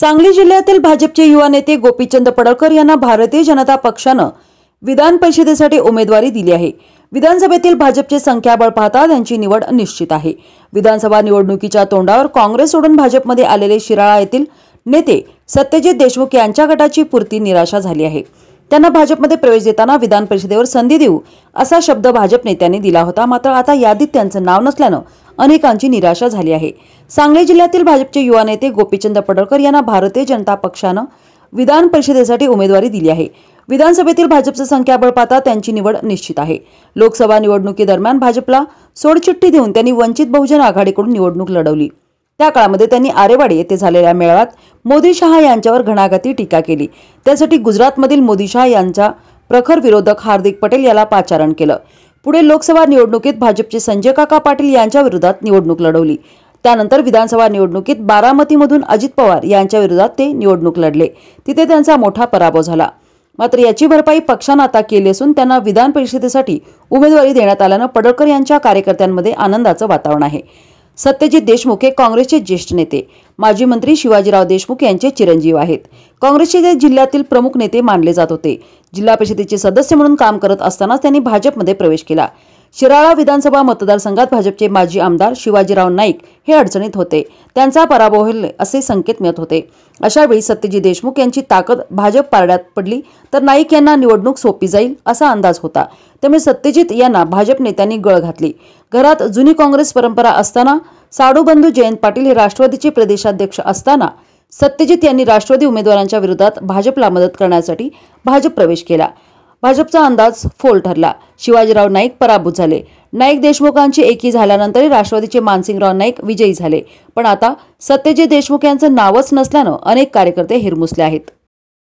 सांगली जिल्ह्यातील भाजपचे युवा नेते गोपीचंद पडळकर यांना भारतीय जनता पक्षानं विधान परिषदेसाठी उमेदवारी दिली आहे विधानसभेतील भाजपचे संख्याबळ पाहता त्यांची निवड निश्चित आहे विधानसभा निवडणुकीच्या तोंडावर काँग्रेस सोडून भाजपमध्ये आलेले शिराळा येथील नेते सत्यजित देशमुख यांच्या गटाची पुरती निराशा झाली आहे त्यांना भाजपमध्ये प्रवेश देताना विधान परिषदेवर संधी देऊ असा शब्द भाजप नेत्यांनी दिला होता मात्र आता यादीत त्यांचं नाव नसल्यानं अनेकांची निराशा झाली आहे सांगली जिल्ह्यातील भाजपचे युवा नेते गोपीचंद पडळकर यांना भारतीय जनता पक्षानं विधान परिषदेसाठी उमेदवारी दिली आहे विधानसभेतील भाजपचं संख्याबळ पाहता त्यांची निवड निश्चित आहे लोकसभा निवडणुकीदरम्यान भाजपला सोडचिठ्ठी देऊन त्यांनी वंचित बहुजन आघाडीकडून निवडणूक लढवली त्या काळामध्ये त्यांनी आरेवाडी येथे झालेल्या मेळाव्यात मोदी शहा यांच्यावर घणाघाती टीका केली त्यासाठी गुजरातमधील मोदी शहा यांचा प्रखर विरोधक हार्दिक पटेल याला पाचारण केलं पुढे लोकसभा निवडणुकीत भाजपचे संजय काका पाटील यांच्या विरोधात निवडणूक लढवली त्यानंतर विधानसभा निवडणुकीत बारामतीमधून अजित पवार यांच्या विरोधात ते निवडणूक लढले तिथे त्यांचा मोठा पराभव झाला मात्र याची भरपाई पक्षानं आता केली असून त्यांना विधान परिषदेसाठी उमेदवारी देण्यात आल्यानं पडळकर यांच्या कार्यकर्त्यांमध्ये आनंदाचं वातावरण आहे सत्यजित देशमुख हे काँग्रेसचे ज्येष्ठ नेते माजी मंत्री शिवाजीराव देशमुख यांचे चिरंजीव आहेत काँग्रेसचे ते जिल्ह्यातील प्रमुख नेते मानले जात होते जिल्हा परिषदेचे सदस्य म्हणून काम करत असतानाच त्यांनी भाजपमध्ये प्रवेश केला शिराळा विधानसभा मतदारसंघात भाजपचे माजी आमदार शिवाजीराव नाईक हे अडचणीत होते त्यांचा पराभव होईल असे संकेत मिळत होते अशावेळी सत्यजी देशमुख यांची ताकद भाजप पारड्यात पडली तर नाईक यांना निवडणूक सोपी जाईल असा अंदाज होता त्यामुळे सत्यजित यांना भाजप नेत्यांनी गळ घातली घरात जुनी काँग्रेस परंपरा असताना साडूबंधू जयंत पाटील हे राष्ट्रवादीचे प्रदेशाध्यक्ष असताना सत्यजित यांनी राष्ट्रवादी उमेदवारांच्या विरोधात भाजपला मदत करण्यासाठी भाजप प्रवेश केला भाजपचा अंदाज फोल ठरला शिवाजीराव नाईक पराभूत झाले नाईक देशमुखांची एकी झाल्यानंतर राष्ट्रवादीचे मानसिंगराव नाईक विजयी झाले पण आता सत्यजी देशमुख यांचं नावच नसल्यानं अनेक कार्यकर्ते हिरमुसले आहेत